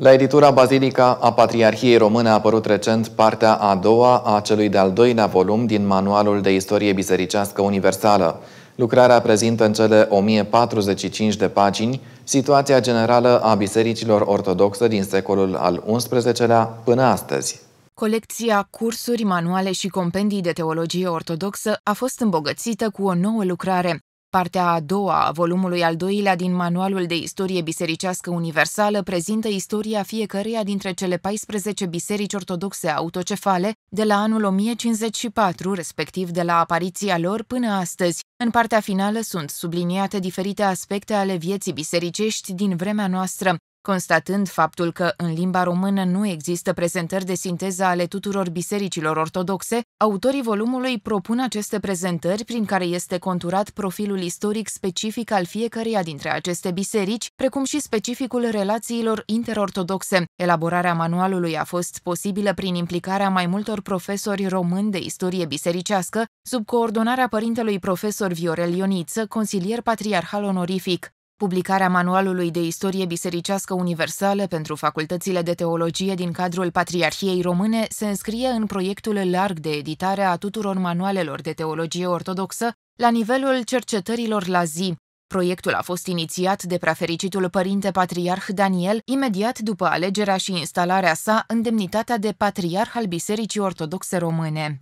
La editura Bazilica a Patriarhiei Române a apărut recent partea a doua a celui de-al doilea volum din Manualul de Istorie Bisericească Universală. Lucrarea prezintă în cele 1045 de pagini situația generală a bisericilor ortodoxe din secolul al XI-lea până astăzi. Colecția Cursuri, Manuale și Compendii de Teologie Ortodoxă a fost îmbogățită cu o nouă lucrare, Partea a doua a volumului al doilea din Manualul de Istorie Bisericească Universală prezintă istoria fiecăreia dintre cele 14 biserici ortodoxe autocefale de la anul 1054, respectiv de la apariția lor până astăzi. În partea finală sunt subliniate diferite aspecte ale vieții bisericești din vremea noastră, constatând faptul că în limba română nu există prezentări de sinteză ale tuturor bisericilor ortodoxe, autorii volumului propun aceste prezentări prin care este conturat profilul istoric specific al fiecăreia dintre aceste biserici, precum și specificul relațiilor interortodoxe. Elaborarea manualului a fost posibilă prin implicarea mai multor profesori români de istorie bisericească, sub coordonarea părintelui profesor Viorel Ioniță, consilier patriarhal onorific. Publicarea manualului de istorie bisericească universală pentru facultățile de teologie din cadrul Patriarhiei Române se înscrie în proiectul larg de editare a tuturor manualelor de teologie ortodoxă la nivelul cercetărilor la zi. Proiectul a fost inițiat de prefericitul părinte patriarh Daniel imediat după alegerea și instalarea sa în demnitatea de patriarh al Bisericii Ortodoxe Române.